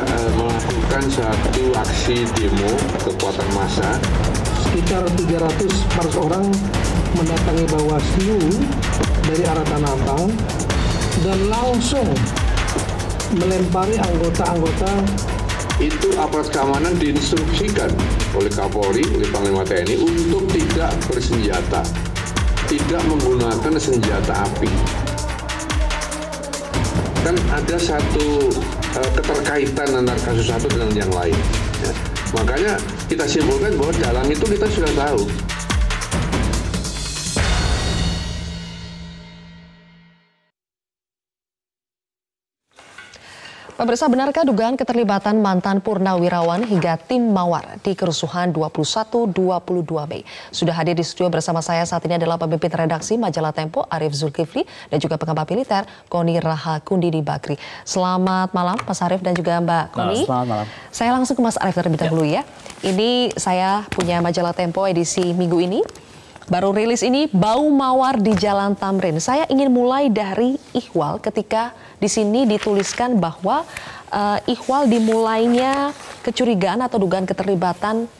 Eh, melakukan satu aksi demo kekuatan massa. Sekitar 300 orang mendatangi Bawaslu dari arah Tanah Abang dan langsung melempari anggota-anggota itu aparat keamanan diinstruksikan oleh Kapolri, oleh Panglima TNI untuk tidak bersenjata, tidak menggunakan senjata api. Kan ada satu Eh, keterkaitan antara kasus satu dengan yang lain. Ya. Makanya kita simpulkan bahwa dalam itu kita sudah tahu Pemirsa, benarkah dugaan keterlibatan mantan Purnawirawan hingga tim Mawar di kerusuhan 21-22 Mei? Sudah hadir di studio bersama saya saat ini adalah pemimpin redaksi majalah Tempo Arif Zulkifli dan juga pengamat militer Koni Raha di Bakri. Selamat malam Mas Arif dan juga Mbak nah, Koni. Selamat malam. Saya langsung ke Mas Arif terlebih ya. dahulu ya. ya. Ini saya punya majalah Tempo edisi minggu ini Baru rilis ini Bau Mawar di Jalan Tamrin. Saya ingin mulai dari Ikhwal ketika di sini dituliskan bahwa uh, eh, Ikhwal dimulainya kecurigaan atau dugaan keterlibatan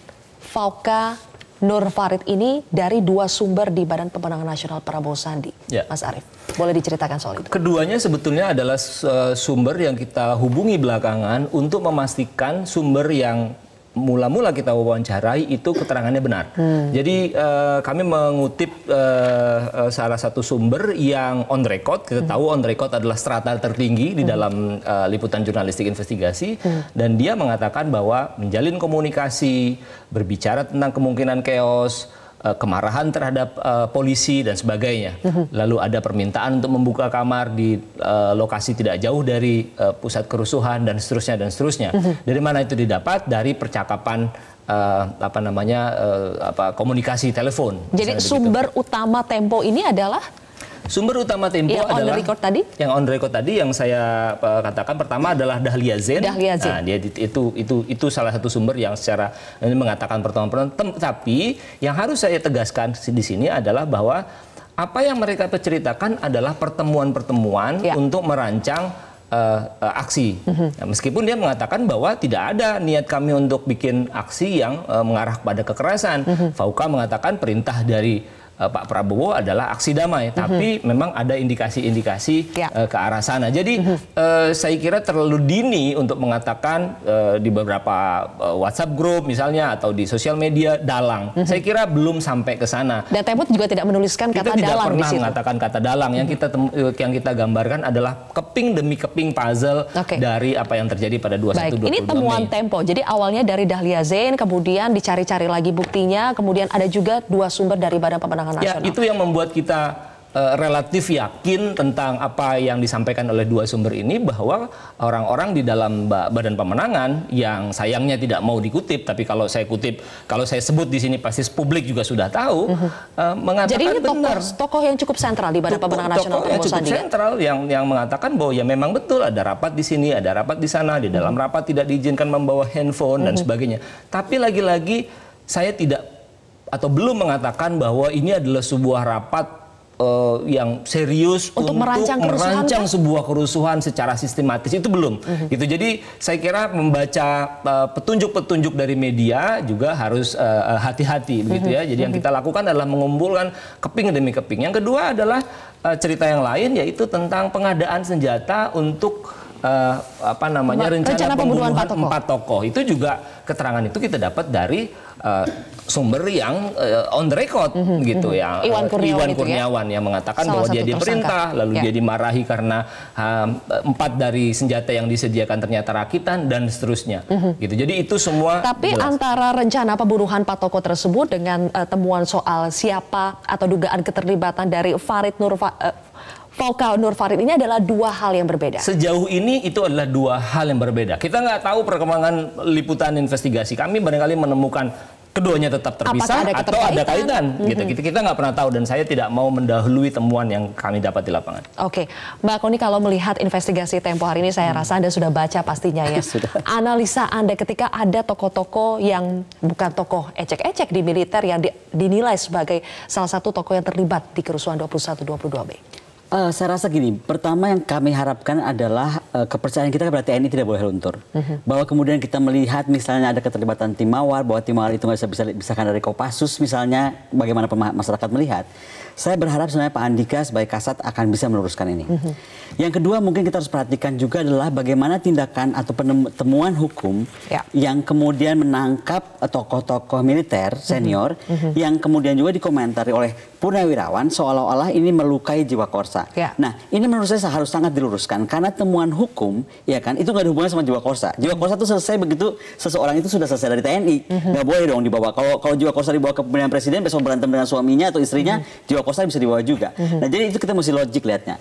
Fauka Nur Farid ini dari dua sumber di Badan Pemenangan Nasional Prabowo Sandi. Ya. Mas Arief, boleh diceritakan soal itu? Keduanya sebetulnya adalah eh, sumber yang kita hubungi belakangan untuk memastikan sumber yang mula-mula kita wawancarai itu keterangannya benar. Hmm. Jadi uh, kami mengutip uh, salah satu sumber yang on record. Kita hmm. tahu on record adalah strata tertinggi di hmm. dalam uh, liputan jurnalistik investigasi hmm. dan dia mengatakan bahwa menjalin komunikasi, berbicara tentang kemungkinan chaos uh, kemarahan terhadap uh, polisi dan sebagainya. Mhm. Lalu ada permintaan untuk membuka kamar di uh, lokasi tidak jauh dari uh, pusat kerusuhan dan seterusnya dan seterusnya. Mhm. Dari mana itu didapat? Dari percakapan uh, apa namanya uh, apa komunikasi telepon. Jadi sumber begitu. utama Tempo ini adalah Sumber utama Tempo yang adalah on record tadi? Yang on record tadi yang saya uh, katakan pertama adalah Dahlia Zen. Dahlia Zen. Nah, dia itu itu itu salah satu sumber yang secara ini eh, mengatakan pertemuan pertemuan tapi yang harus saya tegaskan di sini adalah bahwa apa yang mereka ceritakan adalah pertemuan-pertemuan ya. untuk merancang uh, uh, aksi. Nah, meskipun dia mengatakan bahwa tidak ada niat kami untuk bikin aksi yang uh, mengarah pada kekerasan. uh mhm. -huh. Fauka mengatakan perintah dari Eh, Pak Prabowo adalah aksi damai, mm -hmm. tapi memang ada indikasi-indikasi yeah. Ya. uh, ke arah sana. Jadi mm -hmm. uh, saya kira terlalu dini untuk mengatakan uh, di beberapa uh, WhatsApp grup misalnya atau di sosial media dalang. Mm -hmm. Saya kira belum sampai ke sana. Dan Temut juga tidak menuliskan kita kata tidak dalang Kita tidak pernah mengatakan kata dalang. Yang mhm. kita yang kita gambarkan adalah keping demi keping puzzle okay. dari apa yang terjadi pada dua Baik. dua. Ini temuan Mei. Tempo. Jadi awalnya dari Dahlia Zain kemudian dicari-cari lagi buktinya, kemudian ada juga dua sumber dari Badan Pemenangan pemenangan ya, nasional. Ya, itu yang membuat kita uh, relatif yakin tentang apa yang disampaikan oleh dua sumber ini bahwa orang-orang di dalam badan pemenangan yang sayangnya tidak mau dikutip tapi kalau saya kutip kalau saya sebut di sini pasti publik juga sudah tahu uh-huh. uh, mengatakan Jadi ini tokoh, benar tokoh yang cukup sentral di badan tokoh, pemenangan tokoh nasional tokoh yang cukup ya? sentral yang yang mengatakan bahwa ya memang betul ada rapat di sini ada rapat di sana di dalam mhm. rapat tidak diizinkan membawa handphone uh-huh. dan mhm. sebagainya tapi lagi-lagi saya tidak atau belum mengatakan bahwa ini adalah sebuah rapat uh, yang serius untuk, untuk merancang, merancang kan? sebuah kerusuhan secara sistematis itu belum. Mm-hmm. Gitu. Jadi saya kira membaca petunjuk eh, petunjuk-petunjuk dari media juga harus hati eh, hati-hati mhm. begitu mm-hmm. ya. Jadi yang mhm. kita lakukan adalah mengumpulkan keping demi keping. Yang kedua adalah uh, cerita yang lain yaitu tentang pengadaan senjata untuk uh, apa namanya rencana, rencana pembunuhan, pembunuhan empat, tokoh. empat tokoh itu juga keterangan itu kita dapat dari uh, sumber yang uh, on the record mm -hmm, gitu mm -hmm. ya Iwan Kurniawan, Iwan ya. Kurniawan ya? yang mengatakan Salah bahwa dia diperintah lalu ya. dia dimarahi karena uh, empat dari senjata yang disediakan ternyata rakitan dan seterusnya mm -hmm. gitu jadi itu semua tapi jelas. antara rencana pembunuhan empat tokoh tersebut dengan uh, temuan soal siapa atau dugaan keterlibatan dari Farid Nurfa uh, vokal Nur Farid ini adalah dua hal yang berbeda. Sejauh ini itu adalah dua hal yang berbeda. Kita nggak tahu perkembangan liputan investigasi. Kami barangkali menemukan keduanya tetap terpisah ada atau ada kaitan mm -hmm. gitu kita kita nggak pernah tahu dan saya tidak mau mendahului temuan yang kami dapat di lapangan. Oke, okay. Mbak Koni kalau melihat investigasi tempo hari ini saya hmm. rasa anda sudah baca pastinya ya. sudah. Analisa anda ketika ada tokoh-tokoh yang bukan tokoh ecek-ecek di militer yang di, dinilai sebagai salah satu tokoh yang terlibat di kerusuhan 21-22 B. Uh, saya rasa gini, pertama yang kami harapkan adalah Eh, kepercayaan kita kepada TNI tidak boleh luntur. Mm-hmm. Bahwa kemudian kita melihat misalnya ada keterlibatan tim mawar, bahwa tim mawar itu nggak bisa dipisahkan dari Kopassus misalnya, bagaimana masyarakat melihat. Saya berharap sebenarnya Pak Andika sebagai kasat akan bisa meluruskan ini. Mm-hmm. Yang kedua mungkin kita harus perhatikan juga adalah bagaimana tindakan atau penemuan hukum yeah. yang kemudian menangkap eh, tokoh-tokoh militer mhm. senior mm-hmm. yang kemudian juga dikomentari oleh purnawirawan seolah-olah ini melukai jiwa korsa. Yeah. Nah ini menurut saya harus sangat diluruskan karena temuan hukum, ya kan, itu nggak ada hubungannya sama jiwa korsa. Jiwa korsa itu selesai begitu seseorang itu sudah selesai dari TNI, mhm. nggak boleh dong dibawa. Kalau kalau jiwa korsa dibawa ke pemilihan presiden, besok berantem dengan suaminya atau istrinya, mhm. jiwa korsa bisa dibawa juga. Mhm. Nah jadi itu kita mesti logik lihatnya.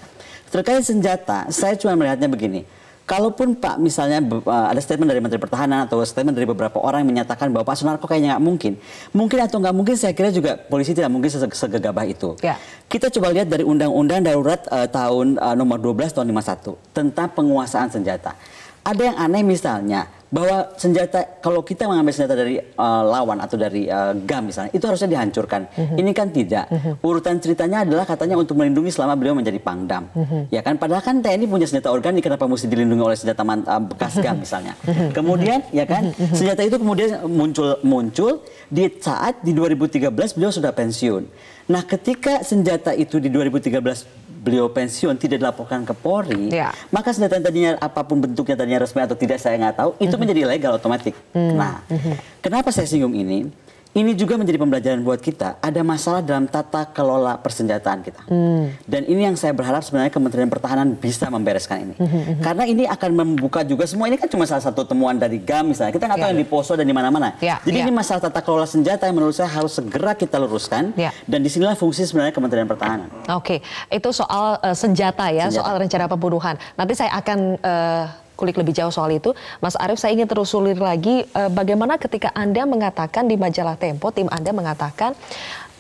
Terkait senjata, saya cuma melihatnya begini Kalaupun Pak misalnya e, ada statement dari Menteri Pertahanan atau statement dari beberapa orang yang menyatakan bahwa Pak Sunarko kayaknya nggak mungkin. Mungkin atau nggak mungkin saya kira juga polisi tidak mungkin segegabah itu. Ya. Kita coba lihat dari Undang-Undang Darurat uh, tahun uh, nomor 12 tahun 51 tentang penguasaan senjata. Ada yang aneh misalnya bahwa senjata kalau kita mengambil senjata dari uh, lawan atau dari uh, gam misalnya itu harusnya dihancurkan. Mm-hmm. Ini kan tidak. Mm-hmm. Urutan ceritanya adalah katanya untuk melindungi selama beliau menjadi pangdam. Mm-hmm. Ya kan padahal kan TNI punya senjata organik kenapa mesti dilindungi oleh senjata man, uh, bekas gam mhm. misalnya. Mm-hmm. Kemudian ya kan mhm. senjata itu kemudian muncul muncul di saat di 2013 beliau sudah pensiun. Nah, ketika senjata itu di 2013 beliau pensiun tidak dilaporkan ke Polri, ya. maka senjata tadinya apapun bentuknya tadinya resmi atau tidak saya nggak tahu, itu mm -hmm. menjadi legal otomatis. Mm -hmm. Nah, mm -hmm. kenapa saya singgung ini? ini juga menjadi pembelajaran buat kita. Ada masalah dalam tata kelola persenjataan kita. Hmm. Dan ini yang saya berharap sebenarnya Kementerian Pertahanan bisa membereskan ini. Hmm, hmm, hmm. Karena ini akan membuka juga semua ini kan cuma salah satu temuan dari GAM misalnya. Kita nggak tahu yeah. yang di Poso dan di mana-mana. Yeah. Jadi yeah. ini masalah tata kelola senjata yang menurut saya harus segera kita luruskan. Yeah. Dan disinilah fungsi sebenarnya Kementerian Pertahanan. Oke, okay. itu soal uh, senjata ya, senjata. soal rencana pembunuhan. Nanti saya akan uh, kulik lebih jauh soal itu. Mas Arief, saya ingin terus terusulir lagi uh, bagaimana ketika Anda mengatakan di majalah Tempo, tim Anda mengatakan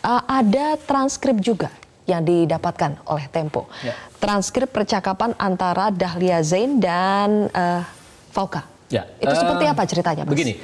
uh, ada transkrip juga yang didapatkan oleh Tempo. Ya. Transkrip percakapan antara Dahlia Zain dan uh, Fauka. Ya. Itu uh, seperti apa ceritanya, Mas? Begini,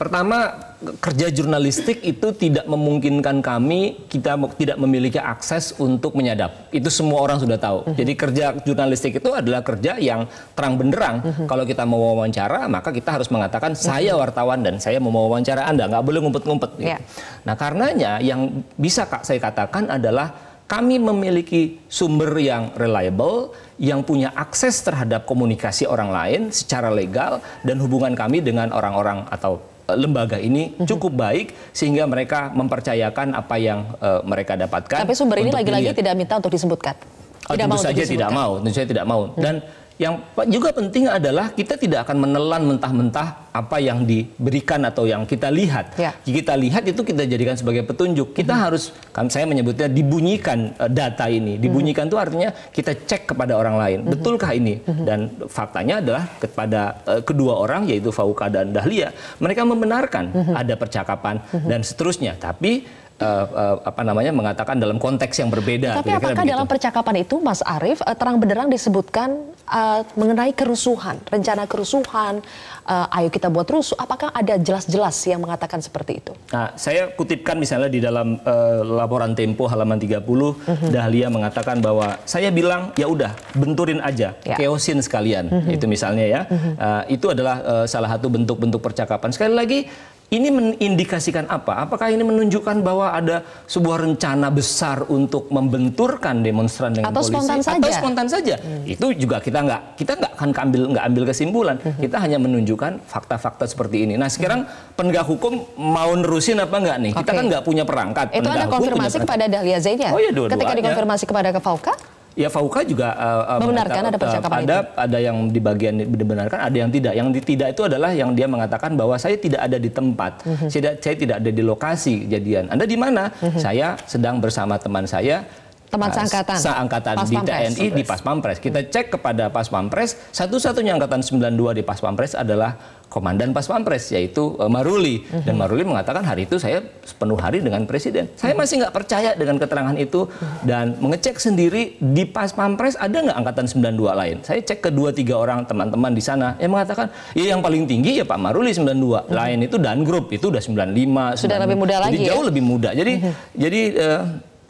Pertama, kerja jurnalistik itu tidak memungkinkan kami kita tidak memiliki akses untuk menyadap. Itu semua orang sudah tahu. Uh mhm. -huh. Jadi kerja jurnalistik itu adalah kerja yang terang benderang. Uh mhm. -huh. Kalau kita mau wawancara, maka kita harus mengatakan mhm. saya wartawan dan saya mau wawancara Anda, nggak boleh ngumpet-ngumpet. Gitu. Yeah. Nah, karenanya yang bisa Kak saya katakan adalah kami memiliki sumber yang reliable, yang punya akses terhadap komunikasi orang lain secara legal dan hubungan kami dengan orang-orang atau lembaga ini mhm. cukup baik sehingga mereka mempercayakan apa yang uh, mereka dapatkan. Tapi sumber ini lagi-lagi tidak minta untuk disebutkan. Tidak tentu mau saja tidak mau, tentu saja tidak mau. Mhm. Dan yang juga penting adalah kita tidak akan menelan mentah-mentah apa yang diberikan atau yang kita lihat. Ya. Kita lihat itu kita jadikan sebagai petunjuk. Kita -hmm. harus, kan saya menyebutnya dibunyikan eh, data ini. Dibunyikan mhm. itu -hmm. artinya kita cek kepada orang lain. -hmm. Betulkah ini? -hmm. Dan faktanya adalah kepada uh, kedua orang yaitu Fauka dan Dahlia, mereka membenarkan -hmm. ada percakapan -hmm. dan seterusnya. Tapi uh, apa namanya mengatakan dalam konteks yang berbeda. Tapi Kira -kira apakah begitu. dalam percakapan itu, Mas Arief, uh, terang benderang disebutkan uh, mengenai kerusuhan, rencana kerusuhan, uh, ayo kita buat rusuh. Apakah ada jelas-jelas yang mengatakan seperti itu? Nah, saya kutipkan misalnya di dalam uh, laporan Tempo halaman 30, mm -hmm. Dahlia mengatakan bahwa saya bilang ya udah benturin aja, ya. keosin sekalian. Mm -hmm. Itu misalnya ya, Mm -hmm. uh, itu adalah uh, salah satu bentuk-bentuk percakapan. Sekali lagi ini mengindikasikan apa? Apakah ini menunjukkan bahwa ada sebuah rencana besar untuk membenturkan demonstran dengan atau polisi spontan atau saja. spontan saja? Hmm. Itu juga kita nggak kita nggak akan ambil nggak ambil kesimpulan. Hmm. Kita hanya menunjukkan fakta-fakta seperti ini. Nah sekarang hmm. penegak hukum mau nerusin apa nggak nih? Okay. Kita kan nggak punya perangkat. Itu ada konfirmasi kepada Dahlia Zainya? Oh iya dua Ketika dikonfirmasi kepada Kevauka? Ya Fauka juga uh, membenarkan ada percakapan ada, itu. Ada yang di bagian dibenarkan, ada yang tidak. Yang tidak itu adalah yang dia mengatakan bahwa saya tidak ada di tempat, mm -hmm. saya, saya tidak ada di lokasi kejadian. Anda di mana? Mm -hmm. Saya sedang bersama teman saya teman seangkatan. Seangkatan di TNI di Pas Pampres, Kita cek kepada Pas Pampres. satu-satunya angkatan 92 di Pas Pampres adalah komandan Pas Pampres, yaitu uh, Maruli hmm dan Maruli mengatakan hari itu saya sepenuh hari dengan presiden. Saya mhm. masih nggak percaya dengan keterangan itu mhm. dan mengecek sendiri di Pas Pampres ada nggak angkatan 92 lain. Saya cek ke dua tiga orang teman-teman di sana yang mengatakan ya yang paling tinggi ya Pak Maruli 92. hmm Lain itu dan grup itu udah 95. Sudah 90. lebih muda lagi. Jadi jauh lebih muda. Jadi hmm jadi uh,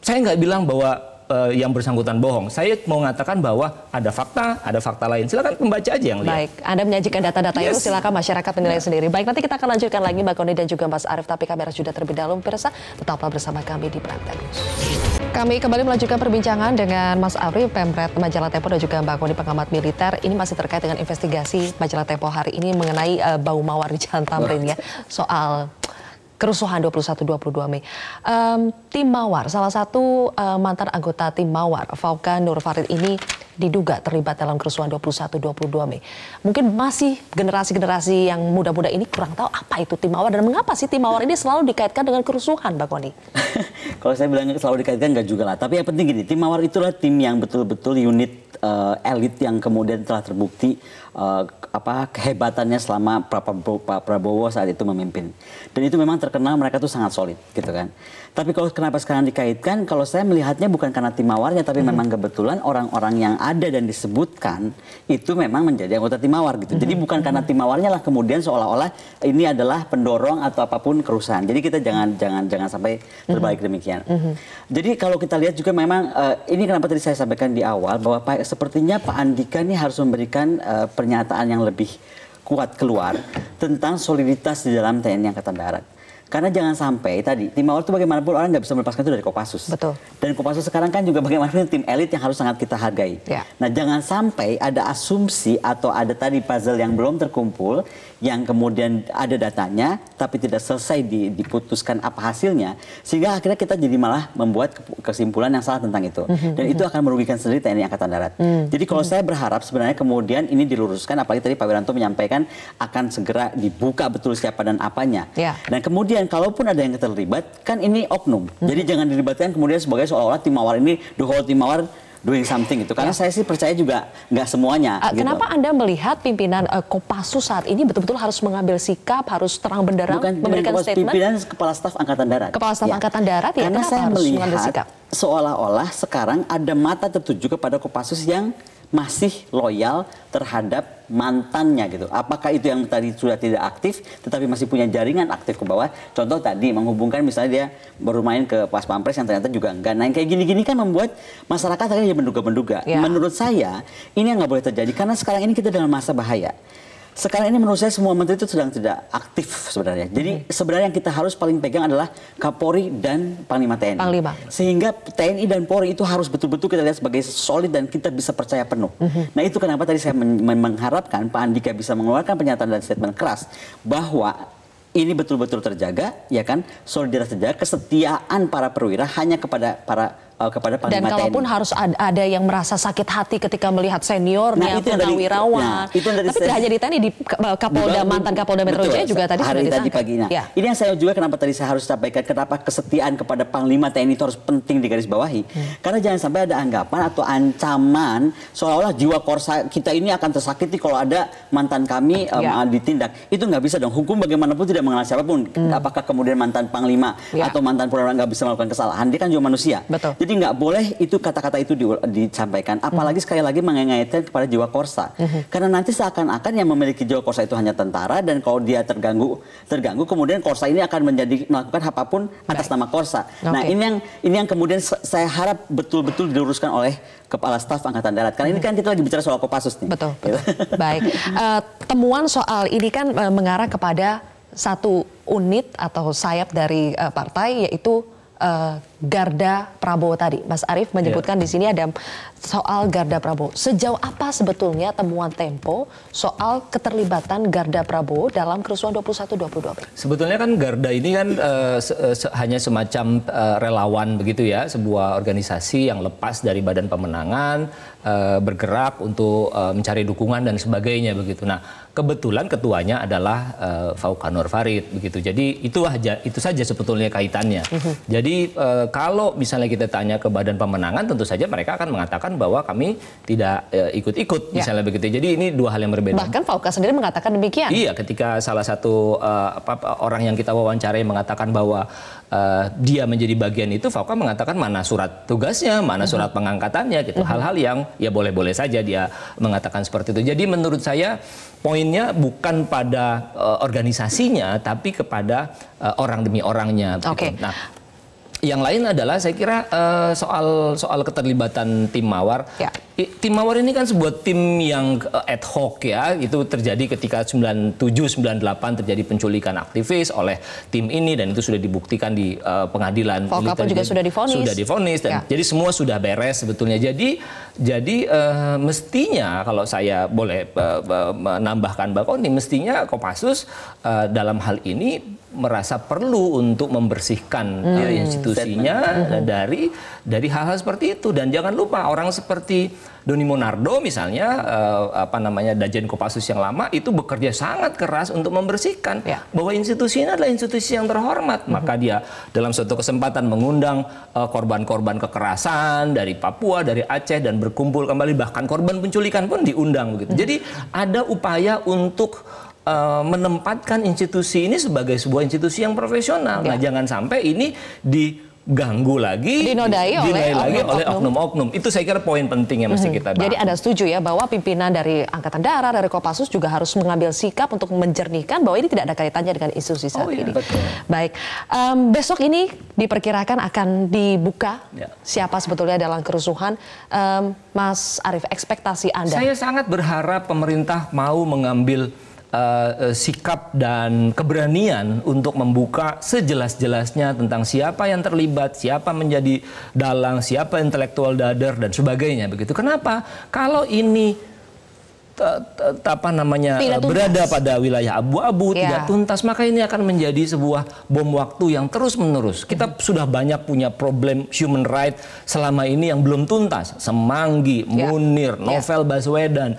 saya nggak bilang bahwa uh, yang bersangkutan bohong. Saya mau mengatakan bahwa ada fakta, ada fakta lain. Silakan pembaca aja yang lihat. Baik, Anda menyajikan data-data yes. itu silakan masyarakat menilai nah. sendiri. Baik, nanti kita akan lanjutkan lagi Mbak Koni dan juga Mas Arief tapi kamera sudah terlebih dahulu pemirsa. Tetaplah bersama kami di Praktek Kami kembali melanjutkan perbincangan dengan Mas Arief Pemret Majalah Tempo dan juga Mbak Koni pengamat militer. Ini masih terkait dengan investigasi Majalah Tempo hari ini mengenai uh, bau mawar di jalan Tamrin ya. Soal kerusuhan 21-22 Mei. Um, tim Mawar, salah satu uh, mantan anggota tim Mawar, Fauka Nur Farid ini diduga terlibat dalam kerusuhan 21-22 Mei. Mungkin masih generasi-generasi yang muda-muda ini kurang tahu apa itu tim mawar dan mengapa sih tim mawar ini selalu dikaitkan dengan kerusuhan, Pak Koni? Kalau saya bilang selalu dikaitkan nggak juga lah. Tapi yang penting gini, tim mawar itulah tim yang betul-betul unit uh, elit yang kemudian telah terbukti uh, apa kehebatannya selama Pak Prabowo saat itu memimpin. Dan itu memang terkenal mereka tuh sangat solid gitu kan. Tapi kalau kenapa sekarang dikaitkan, kalau saya melihatnya bukan karena tim mawarnya, tapi hmm. memang kebetulan orang-orang yang ada dan disebutkan itu memang menjadi anggota tim mawar gitu. Hmm. Jadi bukan karena hmm. tim mawarnya lah kemudian seolah-olah ini adalah pendorong atau apapun kerusahan. Jadi kita jangan jangan jangan sampai terbalik hmm. demikian. Hmm. Jadi kalau kita lihat juga memang uh, ini kenapa tadi saya sampaikan di awal bahwa Pak, sepertinya Pak Andika ini harus memberikan uh, pernyataan yang lebih kuat keluar tentang soliditas di dalam TNI Angkatan Darat. Karena jangan sampai tadi tim awal itu bagaimanapun orang nggak bisa melepaskan itu dari Kopassus. Betul. Dan Kopassus sekarang kan juga bagaimanapun tim elit yang harus sangat kita hargai. Ya. Nah jangan sampai ada asumsi atau ada tadi puzzle yang belum terkumpul yang kemudian ada datanya tapi tidak selesai diputuskan apa hasilnya sehingga akhirnya kita jadi malah membuat kesimpulan yang salah tentang itu hmm, hmm, dan hmm, itu akan merugikan sendiri TNI Angkatan Darat. Jadi kalau saya berharap sebenarnya kemudian ini diluruskan apalagi tadi Pak Wiranto menyampaikan akan segera dibuka betul siapa dan apanya. Ya. Dan kemudian kalaupun ada yang terlibat kan ini oknum. Jadi jangan dilibatkan kemudian sebagai seolah-olah tim mawar ini the whole tim mawar doing something itu. Karena ya. saya sih percaya juga nggak semuanya. Uh, gitu. Kenapa Anda melihat pimpinan uh, Kopassus saat ini betul-betul harus mengambil sikap, harus terang benderang, Bukan memberikan pimpinan, statement? Pimpinan Kepala Staf Angkatan Darat. Kepala Staf ya. Angkatan Darat ya, karena saya harus melihat, sikap? seolah-olah sekarang ada mata tertuju kepada Kopassus yang masih loyal terhadap mantannya gitu. Apakah itu yang tadi sudah tidak aktif tetapi masih punya jaringan aktif ke bawah? Contoh tadi menghubungkan misalnya dia bermain ke pas pampres yang ternyata juga enggak. Nah yang kayak gini-gini kan membuat masyarakat akhirnya menduga-menduga. Ya. Menurut saya ini yang nggak boleh terjadi karena sekarang ini kita dalam masa bahaya sekarang ini menurut saya semua menteri itu sedang tidak aktif sebenarnya. Jadi mm-hmm. sebenarnya yang kita harus paling pegang adalah Kapolri dan Panglima TNI. Panglima. Sehingga TNI dan Polri itu harus betul-betul kita lihat sebagai solid dan kita bisa percaya penuh. Uh-huh. Nah itu kenapa tadi saya men- mengharapkan Pak Andika bisa mengeluarkan pernyataan dan statement keras bahwa ini betul-betul terjaga, ya kan? Solidaritas terjaga, kesetiaan para perwira hanya kepada para uh, kepada panglima Dan kalaupun TNI. harus ada, ada yang merasa sakit hati ketika melihat seniornya, nah, itu dari, wirawan. Nah, itu dari Tapi tidak hanya di TNI, di eh, Kapolda, mantan Kapolda Metro Jaya juga tadi hari sudah tadi paginya. Ya. Ini yang saya juga kenapa tadi saya harus sampaikan, kenapa kesetiaan kepada panglima TNI itu harus penting digarisbawahi. Hmm. Karena jangan sampai ada anggapan atau ancaman seolah-olah jiwa korsa kita ini akan tersakiti kalau ada mantan kami um, ya. Eh, ditindak. Itu nggak bisa dong. Hukum bagaimanapun tidak mengenal siapapun. Hmm. Apakah kemudian mantan panglima ya. atau mantan perwira nggak bisa melakukan kesalahan? Dia kan juga manusia. Betul. Jadi jadi nggak boleh itu kata-kata itu di, disampaikan. Apalagi hmm. sekali lagi mengaitkan kepada jiwa korsa. Hmm, hmm. Karena nanti seakan-akan yang memiliki jiwa korsa itu hanya tentara dan kalau dia terganggu, terganggu kemudian korsa ini akan menjadi melakukan apapun atas Baik. nama korsa. Okay. Nah ini yang ini yang kemudian saya harap betul-betul diluruskan oleh Kepala Staf Angkatan Darat. Karena hmm. ini kan kita lagi bicara soal Kopassus nih. Betul. betul. Baik. Uh, temuan soal ini kan uh, mengarah kepada satu unit atau sayap dari uh, partai yaitu uh, garda Prabowo tadi. Mas Arief menyebutkan yeah. di sini ada soal Garda Prabowo. Sejauh apa sebetulnya temuan Tempo soal keterlibatan Garda Prabowo dalam kerusuhan 21-22? Sebetulnya kan Garda ini kan uh, se eh, -se hanya semacam uh, relawan begitu ya, sebuah organisasi yang lepas dari badan pemenangan, uh, bergerak untuk uh, mencari dukungan dan sebagainya begitu. Nah, kebetulan ketuanya adalah uh, Faukanur Farid begitu. Jadi itu aja itu saja sebetulnya kaitannya. Mhm. Jadi uh, kalau misalnya kita tanya ke badan pemenangan tentu saja mereka akan mengatakan mengatakan bahwa kami tidak eh, ikut-ikut ya. misalnya begitu. Jadi ini dua hal yang berbeda. Bahkan Fauka sendiri mengatakan demikian. Iya, ketika salah satu uh, apa, orang yang kita wawancarai mengatakan bahwa uh, dia menjadi bagian itu, Fauka mengatakan mana surat tugasnya, mana surat pengangkatannya gitu. Hal-hal yang ya boleh-boleh saja dia mengatakan seperti itu. Jadi menurut saya poinnya bukan pada uh, organisasinya tapi kepada uh, orang demi orangnya. Gitu. Oke. Okay. Gitu. Nah, yang lain adalah saya kira uh, soal soal keterlibatan tim Mawar. Ya. tim Mawar ini kan sebuah tim yang uh, ad hoc ya. Itu terjadi ketika 97 98 terjadi penculikan aktivis oleh tim ini dan itu sudah dibuktikan di uh, pengadilan. pun juga sudah difonis. Sudah difonis dan ya. jadi semua sudah beres sebetulnya. Jadi jadi uh, mestinya kalau saya boleh menambahkan Mbak Koni mestinya Kopassus uh, dalam hal ini merasa perlu untuk membersihkan hmm. Eh, institusinya Statement. Hmm. dari dari hal-hal seperti itu dan jangan lupa orang seperti Doni Monardo misalnya uh, apa namanya Dajen Kopassus yang lama itu bekerja sangat keras untuk membersihkan ya. bahwa institusi ini adalah institusi yang terhormat hmm. maka dia dalam suatu kesempatan mengundang eh, korban-korban kekerasan dari Papua dari Aceh dan berkumpul kembali bahkan korban penculikan pun diundang begitu hmm. jadi ada upaya untuk Eh, menempatkan institusi ini sebagai sebuah institusi yang profesional. Nah, ya. Nah, jangan sampai ini diganggu lagi, dinodai dinodai oleh lagi oknum. oleh oknum-oknum. Itu saya kira poin penting yang mesti hmm. kita bahas. Jadi ada setuju ya bahwa pimpinan dari Angkatan Darat, dari Kopassus juga harus mengambil sikap untuk menjernihkan bahwa ini tidak ada kaitannya dengan institusi saat oh, iya, ini. Betul. Baik, um, besok ini diperkirakan akan dibuka ya. siapa sebetulnya dalam kerusuhan. Um, Mas Arief, ekspektasi Anda? Saya sangat berharap pemerintah mau mengambil uh, sikap dan keberanian untuk membuka sejelas-jelasnya tentang siapa yang terlibat, siapa menjadi dalang, siapa intelektual dadar dan sebagainya begitu. Kenapa? Kalau ini apa namanya berada pada wilayah abu-abu ya. tidak tuntas maka ini akan menjadi sebuah bom waktu yang terus menerus kita -hmm. sudah banyak punya problem human right selama ini yang belum tuntas semanggi ya. munir iya. novel ya. baswedan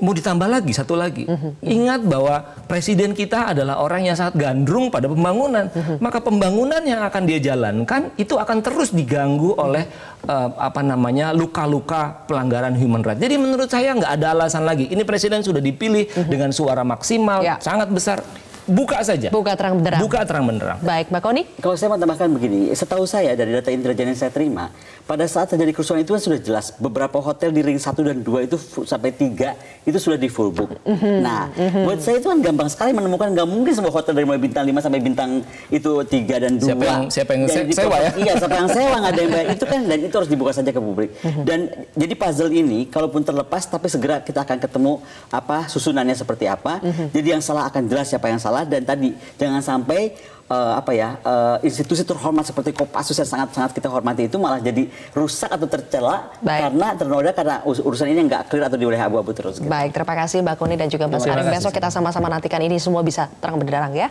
mau ditambah lagi satu lagi. Mm-hmm. Ingat bahwa presiden kita adalah orang yang sangat gandrung pada pembangunan. Mm-hmm. Maka pembangunan yang akan dia jalankan itu akan terus diganggu oleh uh, apa namanya luka-luka pelanggaran human rights. Jadi menurut saya nggak ada alasan lagi. Ini presiden sudah dipilih mm-hmm. dengan suara maksimal yeah. sangat besar buka saja. Buka terang benderang. Buka terang benderang. Baik, Mbak Koni. Kalau saya mau tambahkan begini, setahu saya dari data intelijen yang saya terima, pada saat terjadi kerusuhan itu kan sudah jelas beberapa hotel di ring 1 dan 2 itu sampai 3 itu sudah di full book. Mm -hmm. Nah, mm -hmm. buat saya itu kan gampang sekali menemukan nggak mungkin sebuah hotel dari mulai bintang 5 sampai bintang itu 3 dan 2. Siapa yang siapa yang se sewa ya? Iya, siapa yang sewa nggak ada yang bayar. Itu kan dan itu harus dibuka saja ke publik. Mm -hmm. Dan jadi puzzle ini kalaupun terlepas tapi segera kita akan ketemu apa susunannya seperti apa. Mm -hmm. Jadi yang salah akan jelas siapa yang salah masalah dan tadi jangan sampai uh, apa ya uh, institusi terhormat seperti Kopassus yang sangat-sangat kita hormati itu malah jadi rusak atau tercela karena ternoda karena urusan ini nggak clear atau diulah abu-abu terus. Gitu. Baik, terima kasih Mbak Kuni dan juga Mas Arief. Besok kita sama-sama nantikan ini semua bisa terang benderang ya.